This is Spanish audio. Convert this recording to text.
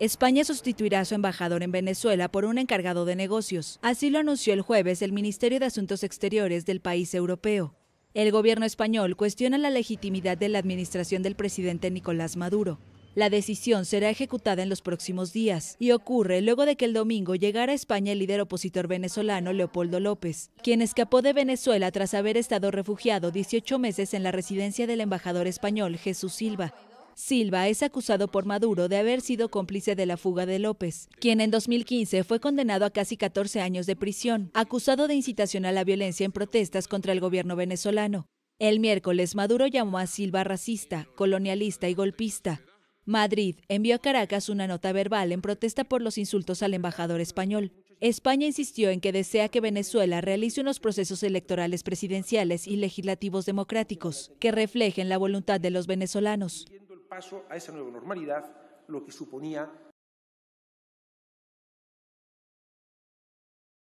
España sustituirá a su embajador en Venezuela por un encargado de negocios. Así lo anunció el jueves el Ministerio de Asuntos Exteriores del país europeo. El gobierno español cuestiona la legitimidad de la administración del presidente Nicolás Maduro. La decisión será ejecutada en los próximos días y ocurre luego de que el domingo llegara a España el líder opositor venezolano Leopoldo López, quien escapó de Venezuela tras haber estado refugiado 18 meses en la residencia del embajador español Jesús Silva, Silva es acusado por Maduro de haber sido cómplice de la fuga de López, quien en 2015 fue condenado a casi 14 años de prisión, acusado de incitación a la violencia en protestas contra el gobierno venezolano. El miércoles, Maduro llamó a Silva racista, colonialista y golpista. Madrid envió a Caracas una nota verbal en protesta por los insultos al embajador español. España insistió en que desea que Venezuela realice unos procesos electorales presidenciales y legislativos democráticos que reflejen la voluntad de los venezolanos a esa nueva normalidad, lo que suponía